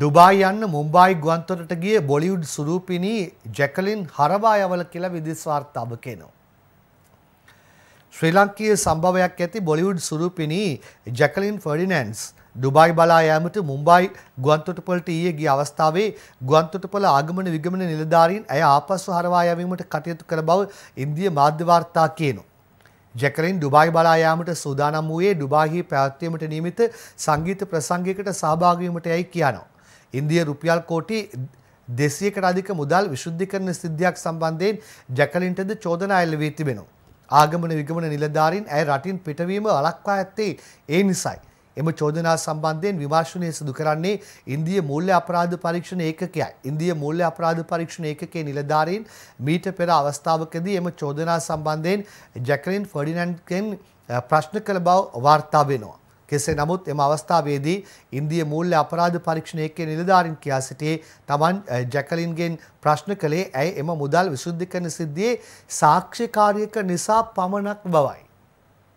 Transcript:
දුබායි යන්න මුම්බායි ගුවන්තොටට ගිය බොලිවුඩ් සුරූපිණී ජැකලින් හරවා යවල කියලා විදිස් වාර්තාව කියනවා. ශ්‍රී ලංකයේ සම්භවයක් ඇති බොලිවුඩ් සුරූපිණී ජැකලින් ෆර්ඩිනන්ස් දුබායි බලා යාමට මුම්බායි ගුවන්තොටුපලට ඊයේ ගිය අවස්ථාවේ ගුවන්තොටුපල ආගමන විගමන නිලධාරීන් ඇය ආපසු හරවා යැවීමට කටයුතු කළ බව ඉන්දිය මාධ්‍ය වාර්තා කියනවා. ජැකලින් ඩුබායි බලා යාමට සූදානම් වූයේ ඩුබාහි පැවැත්වීමට නියමිත සංගීත ප්‍රසංගයකට සහභාගී වීමට යයි කියනවා. ඉන්දිය රුපියල් කෝටි දෙසියකට අධික මුදල් විශුද්ධිකරණ සිද්ධියක් සම්බන්ධයෙන් ජැකලින්ටද චෝදනා එල්ල වී තිබෙනවා. ආගමන විගමන නිලධාරීන් ඇය රටින් පිටවීම වළක්වා ඇත්තේ ඒ නිසයි. එම චෝදනා සම්බන්ධයෙන් විමර්ශනය සිදු කරන්නේ ඉන්දිය මූල්‍ය අපරාධ පරීක්ෂණ ඒකකයයි. ඉන්දිය මූල්‍ය අපරාධ පරීක්ෂණ ඒකකයේ නිලධාරීන් මීට පෙර අවස්ථාවකදී එම චෝදනා සම්බන්ධයෙන් ජැකලින් ෆර්ඩිනන්ඩ්ගෙන් ප්‍රශ්න කළ බව වාර්තා වෙනවා. කෙසේ නමුත් එම අවස්ථාවේදී ඉන්දිය මූල්‍ය අපරාධ පරීක්ෂණයකේ නිලධාරීන් කියා සිටියේ තමන් ජැකලින්ගෙන් ප්‍රශ්න කළේ ඇයි එම මුදල් විසුද්ධිකරණ සිද්ධියේ සාක්ෂිකාරියක නිසා පමණක් බවයි.